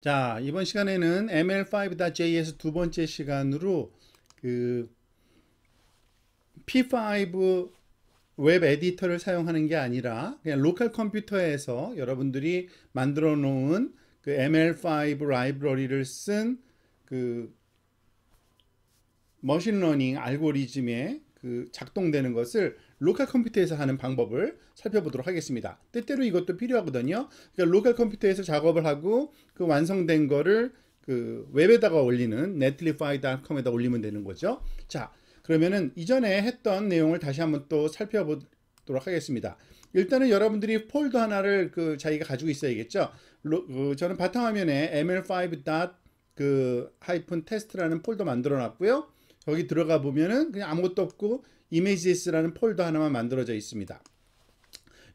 자 이번 시간에는 ml5.js 두 번째 시간으로 그 p5 웹 에디터를 사용하는 게 아니라 그냥 로컬 컴퓨터에서 여러분들이 만들어 놓은 그 ml5 라이브러리를 쓴 그 머신러닝 알고리즘에 그 작동되는 것을 로컬 컴퓨터에서 하는 방법을 살펴보도록 하겠습니다. 때때로 이것도 필요하거든요. 그러니까 로컬 컴퓨터에서 작업을 하고 그 완성된 거를 그 웹에다가 올리는 netlify.com에다 올리면 되는 거죠. 자, 그러면은 이전에 했던 내용을 다시 한번 또 살펴보도록 하겠습니다. 일단은 여러분들이 폴더 하나를 그 자기가 가지고 있어야겠죠. 로, 그 저는 바탕화면에 ml5. 그 하이픈 테스트라는 폴더 만들어 놨고요. 거기 들어가 보면은 그냥 아무것도 없고 images라는 폴더 하나만 만들어져 있습니다.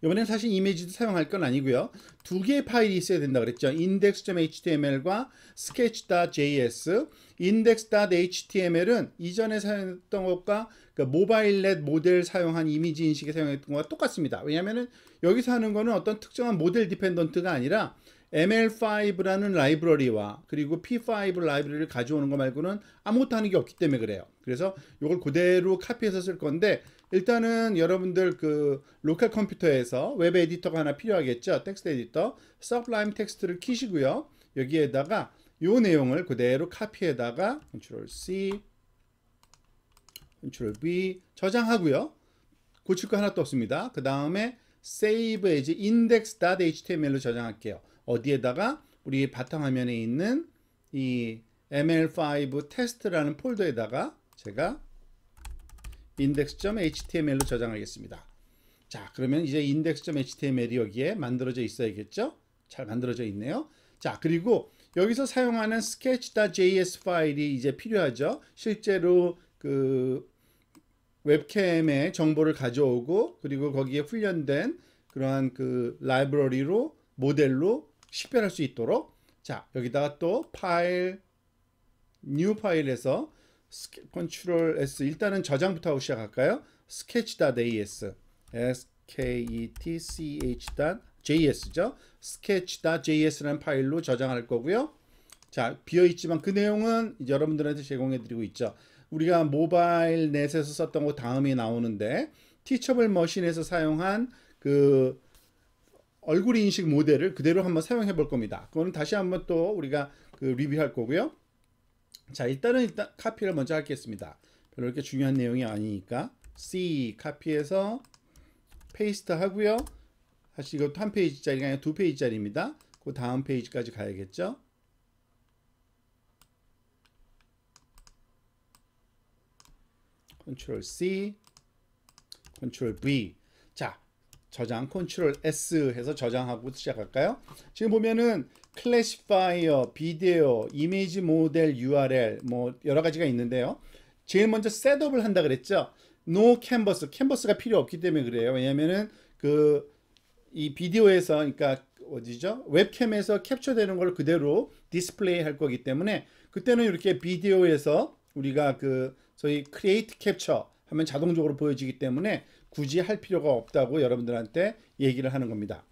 이번엔 사실 이미지도 사용할 건 아니고요. 두 개의 파일이 있어야 된다 그랬죠. index.html과 sketch.js. index.html은 이전에 사용했던 것과 그 모바일 넷 모델 사용한 이미지 인식에 사용했던 것과 똑같습니다. 왜냐하면 여기서 하는 거는 어떤 특정한 모델 디펜던트가 아니라 ML5라는 라이브러리와 그리고 P5 라이브러리를 가져오는 거 말고는 아무것도 하는 게 없기 때문에 그래요. 그래서 이걸 그대로 카피해서 쓸 건데 일단은 여러분들 그 로컬 컴퓨터에서 웹 에디터가 하나 필요하겠죠. 텍스트 에디터 서브라임 텍스트를 키시고요. 여기에다가 이 내용을 그대로 카피에다가 컨트롤 C 컨트롤 V 저장하고요. 고칠 거 하나도 없습니다. 그 다음에 save as index.html로 저장할게요. 어디에다가 우리 바탕화면에 있는 이 ml5 테스트라는 폴더에다가 제가 index.html로 저장하겠습니다. 자 그러면 이제 index.html이 여기에 만들어져 있어야겠죠? 잘 만들어져 있네요. 자 그리고 여기서 사용하는 sketch.js 파일이 이제 필요하죠. 실제로 그 웹캠에 정보를 가져오고 그리고 거기에 훈련된 그러한 그 라이브러리로 모델로 식별할 수 있도록 자 여기다가 또 파일 뉴 파일에서 컨트롤 S 일단은 저장부터 하고 시작할까요? sketch.as sketch.js죠. sketch.js라는 파일로 저장할 거고요. 자, 비어 있지만 그 내용은 여러분들한테 제공해 드리고 있죠. 우리가 모바일 넷에서 썼던 거 다음에 나오는데 티처블 머신에서 사용한 그 얼굴 인식 모델을 그대로 한번 사용해 볼 겁니다. 그거는 다시 한번 또 우리가 그 리뷰할 거고요. 자, 일단은 일단 카피를 먼저 하겠습니다. 별로 이렇게 중요한 내용이 아니니까 C 카피해서 페이스트 하고요. 사실 이것도 한 페이지짜리가 아니라 두 페이지짜리입니다. 그 다음 페이지까지 가야겠죠. 컨트롤 C, 컨트롤 V 저장 컨트롤 S 해서 저장하고 시작할까요? 지금 보면은 클래시파이어, 비디오, 이미지 모델 URL 뭐 여러 가지가 있는데요. 제일 먼저 셋업을 한다 그랬죠. 노 캔버스. 캔버스가 필요 없기 때문에 그래요. 왜냐면은 그 이 비디오에서 그러니까 어디죠? 웹캠에서 캡처되는 걸 그대로 디스플레이 할 거기 때문에 그때는 이렇게 비디오에서 우리가 그 저희 크리에이트 캡처 하면 자동적으로 보여지기 때문에 굳이 할 필요가 없다고 여러분들한테 얘기를 하는 겁니다.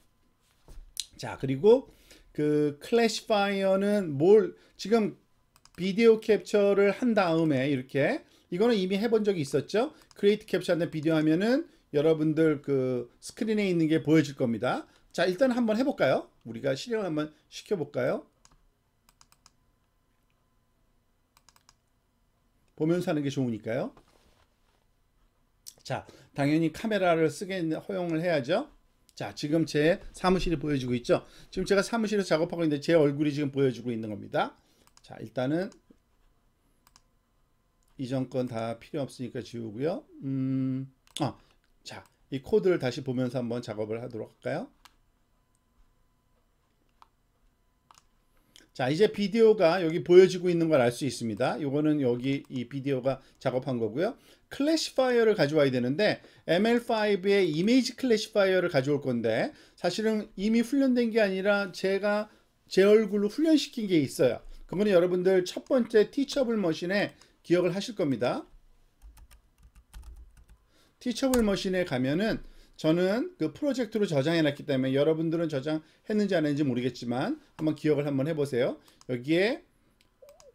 자 그리고 그 클래시파이어는 뭘 지금 비디오 캡처를 한 다음에 이렇게 이거는 이미 해본 적이 있었죠 크리에이트 캡처한다 비디오 하면은 여러분들 그 스크린에 있는 게 보여질 겁니다 자 일단 한번 해볼까요 우리가 실행을 한번 시켜볼까요 보면서 하는 게 좋으니까요 자, 당연히 카메라를 쓰게 허용을 해야죠. 자, 지금 제 사무실이 보여주고 있죠. 지금 제가 사무실에서 작업하고 있는데 제 얼굴이 지금 보여주고 있는 겁니다. 자, 일단은 이전 건 다 필요 없으니까 지우고요. 음, 아, 자, 이 코드를 다시 보면서 한번 작업을 하도록 할까요? 자 이제 비디오가 여기 보여지고 있는 걸 알 수 있습니다 이거는 여기 이 비디오가 작업한 거고요 클래시파이어를 가져와야 되는데 ML5의 이미지 클래시파이어를 가져올 건데 사실은 이미 훈련된 게 아니라 제가 제 얼굴로 훈련시킨 게 있어요 그거는 여러분들 첫 번째 티처블 머신에 기억을 하실 겁니다 티처블 머신에 가면은 저는 그 프로젝트로 저장해 놨기 때문에 여러분들은 저장했는지 안 했는지 모르겠지만 한번 기억을 한번 해보세요 여기에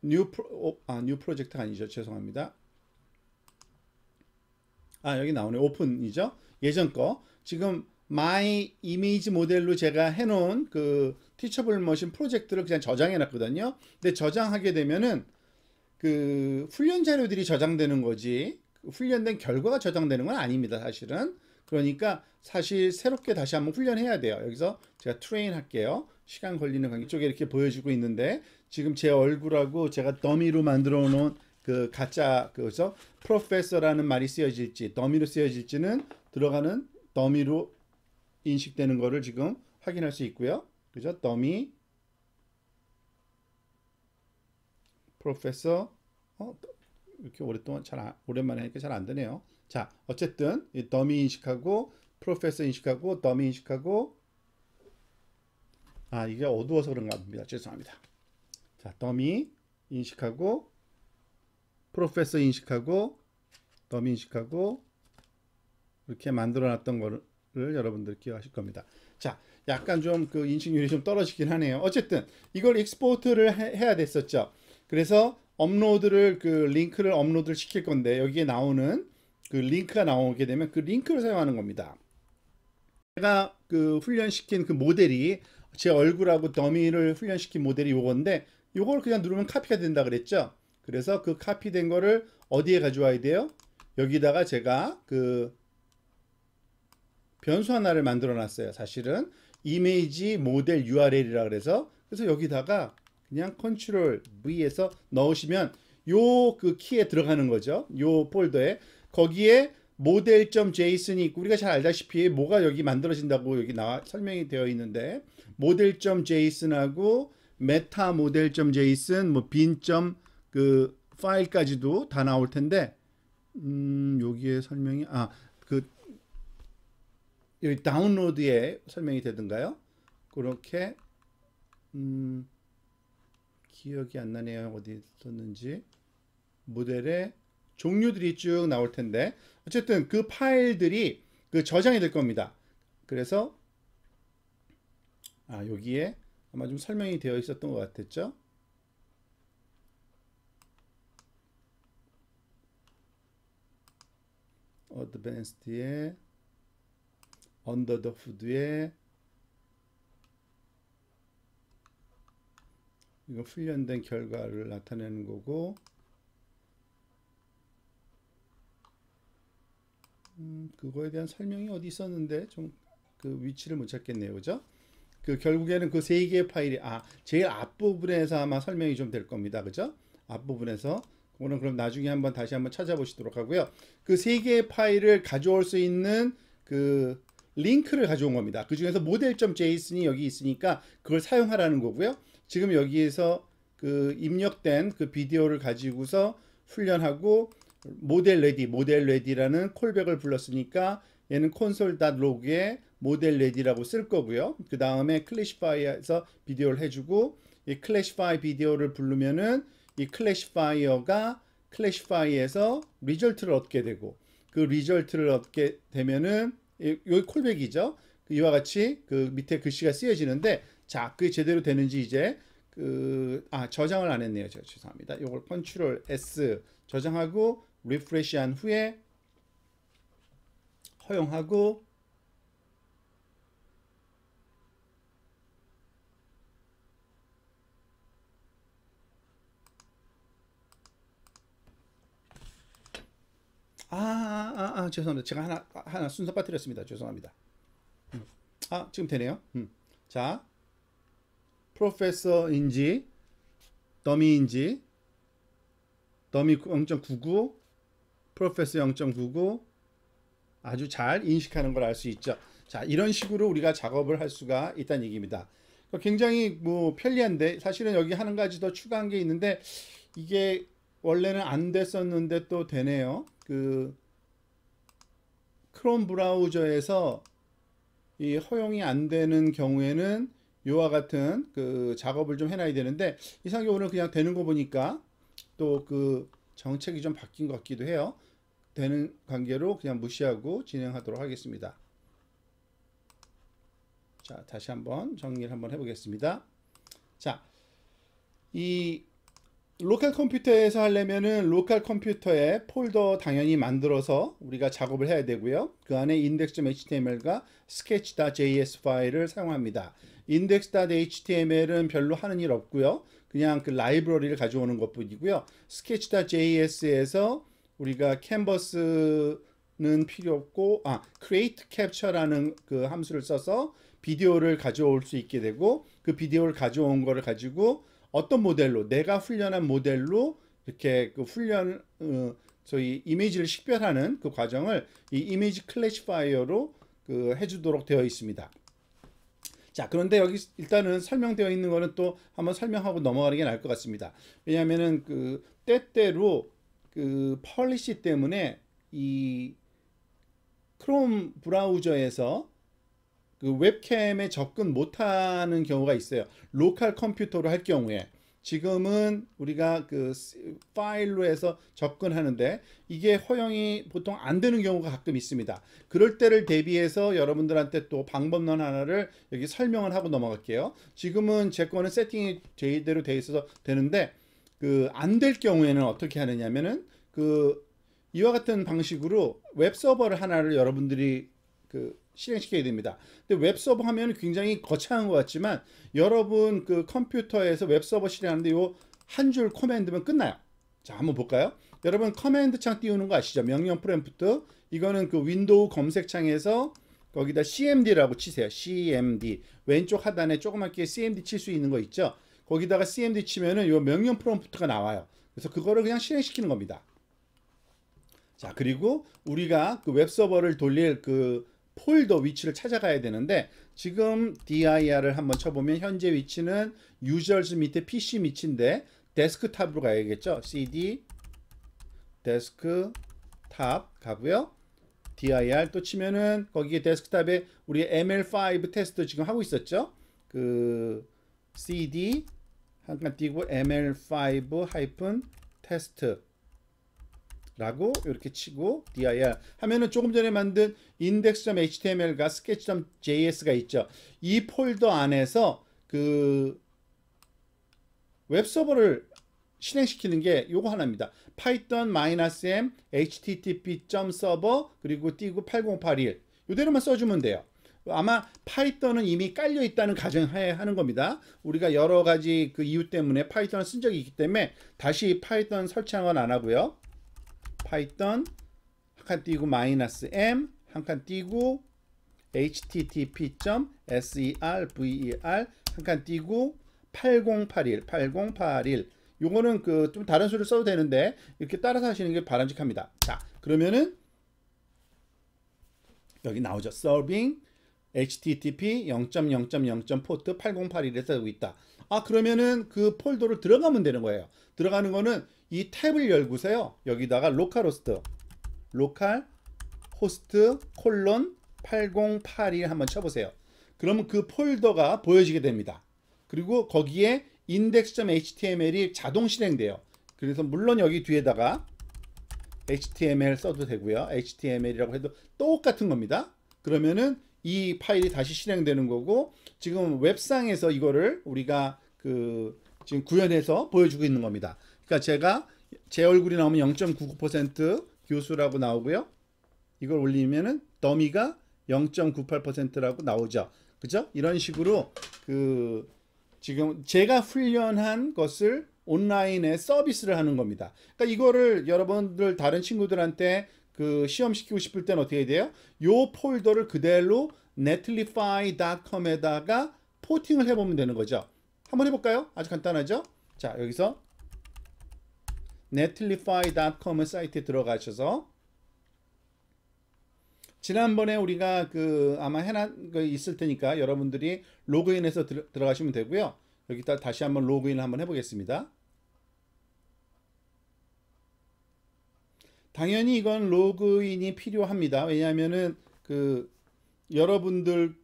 뉴 프로 아, 뉴 프로젝트가 아니죠 죄송합니다 아 여기 나오네 오픈이죠 예전 거 지금 마이 이미지 모델로 제가 해놓은 그 티처블 머신 프로젝트를 그냥 저장해 놨거든요 근데 저장하게 되면은 그 훈련 자료들이 저장되는 거지 훈련된 결과가 저장되는 건 아닙니다 사실은 그러니까 사실 새롭게 다시 한번 훈련해야 돼요. 여기서 제가 트레인 할게요. 시간 걸리는 관계 쪽에 이렇게 보여주고 있는데 지금 제 얼굴하고 제가 더미로 만들어 놓은 그 가짜 그래서 프로페서라는 말이 쓰여질지 더미로 쓰여질지는 들어가는 더미로 인식되는 거를 지금 확인할 수 있고요. 그죠? 더미 프로페서 어 이렇게 오랫동안 잘 오랜만에 하니까 잘안 되네요. 자, 어쨌든 이 더미 인식하고 프로페서 인식하고 더미 인식하고 아, 이게 어두워서 그런가 봅니다. 죄송합니다. 자, 더미 인식하고 프로페서 인식하고 더미 인식하고 이렇게 만들어 놨던 거를 여러분들 기억하실 겁니다. 자, 약간 좀 그 인식률이 좀 떨어지긴 하네요. 어쨌든 이걸 익스포트를 해, 해야 됐었죠. 그래서 업로드를 그 링크를 업로드를 시킬 건데 여기에 나오는 그 링크가 나오게 되면 그 링크를 사용하는 겁니다. 제가 그 훈련시킨 그 모델이 제 얼굴하고 더미를 훈련시킨 모델이 요건데 요걸 그냥 누르면 카피가 된다 그랬죠. 그래서 그 카피된 거를 어디에 가져와야 돼요? 여기다가 제가 그 변수 하나를 만들어 놨어요. 사실은 이미지 모델 URL이라 그래서 그래서 여기다가 그냥 컨트롤 V에서 넣으시면 요 그 키에 들어가는 거죠. 요 폴더에. 거기에 모델.json이 있고 우리가 잘 알다시피 뭐가 여기 만들어진다고 여기 나와 설명이 되어 있는데 모델.json하고 메타 모델.json 뭐빈그 점 뭐 그 파일까지도 다 나올 텐데 음 여기에 설명이 아 그 여기 다운로드에 설명이 되던가요? 그렇게 음 기억이 안 나네요. 어디 있었는지 모델에 종류들이 쭉 나올 텐데 어쨌든 그 파일들이 그 저장이 될 겁니다. 그래서 아 여기에 아마 좀 설명이 되어 있었던 것 같았죠? 어드밴스드에 언더더푸드에 이거 훈련된 결과를 나타내는 거고 음, 그거에 대한 설명이 어디 있었는데 좀 그 위치를 못 찾겠네요. 그죠? 그 결국에는 그 세 개의 파일이 아, 제일 앞부분에서 아마 설명이 좀 될 겁니다. 그죠? 앞부분에서 오늘 그럼 나중에 한번 다시 한번 찾아보시도록 하고요. 그 세 개의 파일을 가져올 수 있는 그 링크를 가져온 겁니다. 그 중에서 모델 d e l j s o n 이 여기 있으니까 그걸 사용하라는 거고요. 지금 여기에서 그 입력된 그 비디오를 가지고서 훈련하고 모델 레디 모델 레디라는 콜백을 불렀으니까 얘는 console.log에 모델 레디라고 쓸 거고요. 그 다음에 클래시파이어에서 비디오를 해주고 이 클래시파이 비디오를 부르면은 이 클래시파이어가 클래시파이에서 리절트를 얻게 되고 그 리절트를 얻게 되면은 여기 콜백이죠. 그 이와 같이 그 밑에 글씨가 쓰여지는데 자 그게 제대로 되는지 이제 그 아 저장을 안 했네요. 제가 죄송합니다. 이걸 컨트롤 S 저장하고 리프레시한 후에 허용하고 아, 아, 아, 죄송합니다. 제가 하나, 하나 순서 빠뜨렸습니다. 죄송합니다. 음. 아, 지금 되네요. 음. 자, 프로페서인지, 더미인지, 더미 0.99, 프로페스 0.99 아주 잘 인식하는 걸 알 수 있죠. 자, 이런 식으로 우리가 작업을 할 수가 있다는 얘기입니다. 그러니까 굉장히 뭐 편리한데 사실은 여기 하는 가지 더 추가한 게 있는데 이게 원래는 안 됐었는데 또 되네요. 그 크롬 브라우저에서 이 허용이 안 되는 경우에는 이와 같은 그 작업을 좀 해놔야 되는데 이상하게 오늘 그냥 되는 거 보니까 또 그 정책이 좀 바뀐 것 같기도 해요. 되는 관계로 그냥 무시하고 진행하도록 하겠습니다. 자, 다시 한번 정리를 한번 해보겠습니다. 자, 이 로컬 컴퓨터에서 하려면은 로컬 컴퓨터에 폴더 당연히 만들어서 우리가 작업을 해야 되고요. 그 안에 index.html과 sketch.js 파일을 사용합니다. index.html은 별로 하는 일 없고요. 그냥 그 라이브러리를 가져오는 것뿐이고요. sketch.js에서 우리가 캔버스는 필요 없고 아 create capture라는 그 함수를 써서 비디오를 가져올 수 있게 되고 그 비디오를 가져온 거를 가지고 어떤 모델로 내가 훈련한 모델로 이렇게 그 훈련 어, 저희 이미지를 식별하는 그 과정을 이 이미지 클래시파이어로 그 해주도록 되어 있습니다. 자 그런데 여기 일단은 설명되어 있는 거는 또 한번 설명하고 넘어가는 게 나을 것 같습니다. 왜냐하면은 그 때때로 그 펄리시 때문에 이 크롬 브라우저에서 그 웹캠에 접근 못하는 경우가 있어요. 로컬 컴퓨터로 할 경우에 지금은 우리가 그 파일로 해서 접근하는데 이게 허용이 보통 안 되는 경우가 가끔 있습니다. 그럴 때를 대비해서 여러분들한테 또 방법론 하나를 여기 설명을 하고 넘어갈게요. 지금은 제 거는 세팅이 제대로 돼 있어서 되는데 그안될 경우에는 어떻게 하느냐면은 그 이와 같은 방식으로 웹 서버를 하나를 여러분들이 그 실행시켜야 됩니다. 근데 웹 서버 하면 굉장히 거창한 것 같지만 여러분 그 컴퓨터에서 웹 서버 실행하는데 요한줄 코맨드면 끝나요. 자, 한번 볼까요? 여러분 커맨드 창 띄우는 거 아시죠? 명령 프롬프트. 이거는 그 윈도우 검색창에서 거기다 cmd라고 치세요. cmd. 왼쪽 하단에 조그맣게 cmd 칠 수 있는 거 있죠? 거기다가 cmd 치면은 요 명령 프롬프트가 나와요. 그래서 그거를 그냥 실행시키는 겁니다. 자, 그리고 우리가 그 웹서버를 돌릴 그 폴더 위치를 찾아가야 되는데 지금 dir을 한번 쳐보면 현재 위치는 users 밑에 pc 밑인데 데스크탑으로 가야겠죠. cd 데스크탑 가고요. dir 또 치면은 거기에 데스크탑에 우리 ml5 테스트 지금 하고 있었죠. 그 cd 한칸 띄고 ml5 하이픈 테스트 라고 이렇게 치고 dir 하면은 조금 전에 만든 index.html과 sketch.js가 있죠. 이 폴더 안에서 그 웹서버를 실행시키는 게 요거 하나입니다. python -m http.server 그리고 띄고 8 0 8 1 이대로만 써주면 돼요. 아마 파이썬은 이미 깔려 있다는 가정하에 하는 겁니다. 우리가 여러 가지 그 이유 때문에 파이썬을 쓴 적이 있기 때문에 다시 파이썬 설치한 건 안 하고요. 파이썬 한 칸 띄고 마이너스 m 한 칸 띄고 http.server 한 칸 띄고 8081 8081 요거는 그 좀 다른 수를 써도 되는데 이렇게 따라서 하시는 게 바람직합니다. 자, 그러면은 여기 나오죠. solving http 0.0.0. 포트 8081에 되고 있다. 아 그러면은 그 폴더를 들어가면 되는 거예요. 들어가는 거는 이 탭을 열고서요. 여기다가 로컬 호스트 로컬 호스트 콜론 8081 한번 쳐보세요. 그러면 그 폴더가 보여지게 됩니다. 그리고 거기에 index.html이 자동 실행돼요. 그래서 물론 여기 뒤에다가 html 써도 되고요. html이라고 해도 똑같은 겁니다. 그러면은 이 파일이 다시 실행되는 거고 지금 웹상에서 이거를 우리가 그 지금 구현해서 보여주고 있는 겁니다. 그러니까 제가 제 얼굴이 나오면 0.99% 교수라고 나오고요. 이걸 올리면은 더미가 0.98%라고 나오죠. 그죠? 이런 식으로 그 지금 제가 훈련한 것을 온라인에 서비스를 하는 겁니다. 그러니까 이거를 여러분들 다른 친구들한테 그 시험시키고 싶을 땐 어떻게 돼요? 요 폴더를 그대로 netlify.com에다가 포팅을 해보면 되는 거죠. 한번 해볼까요? 아주 간단하죠? 자, 여기서 netlify.com 사이트에 들어가셔서 지난번에 우리가 그 아마 해놓거 그 있을 테니까 여러분들이 로그인해서 들, 어가시면 되고요. 여기다 다시 한번 로그인을 한번 해보겠습니다. 당연히 이건 로그인이 필요합니다. 왜냐하면은 그 여러분들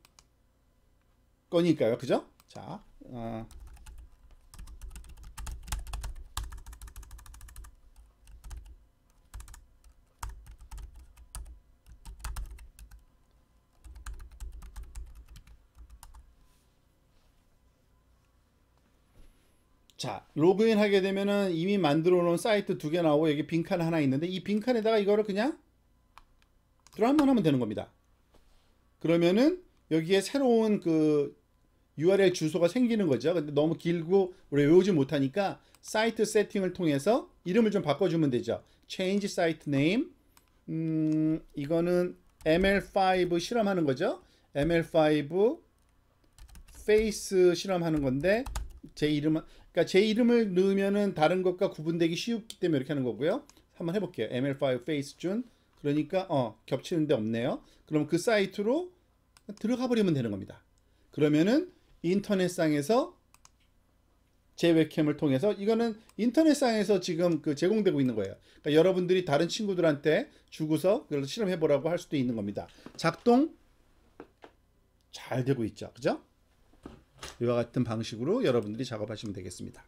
거니까요. 그죠? 자, 어. 자 로그인 하게 되면은 이미 만들어 놓은 사이트 두 개 나오고 여기 빈칸 하나 있는데 이 빈칸에다가 이거를 그냥 드랍만 하면 되는 겁니다 그러면은 여기에 새로운 그 URL 주소가 생기는 거죠 근데 너무 길고 우리 외우지 못하니까 사이트 세팅을 통해서 이름을 좀 바꿔주면 되죠 change site name 음 이거는 ml5 실험하는 거죠 ml5 face 실험하는 건데 제 이름은 그러니까 제 이름을 넣으면은 다른 것과 구분되기 쉬웠기 때문에 이렇게 하는 거고요. 한번 해볼게요. ML5 페이스 준 그러니까 어 겹치는데 없네요. 그럼 그 사이트로 들어가 버리면 되는 겁니다. 그러면은 인터넷상에서 제 웹캠을 통해서 이거는 인터넷상에서 지금 그 제공되고 있는 거예요. 그러니까 여러분들이 다른 친구들한테 주고서 그걸 실험해 보라고 할 수도 있는 겁니다. 작동 잘 되고 있죠. 그죠? 이와 같은 방식으로 여러분들이 작업하시면 되겠습니다.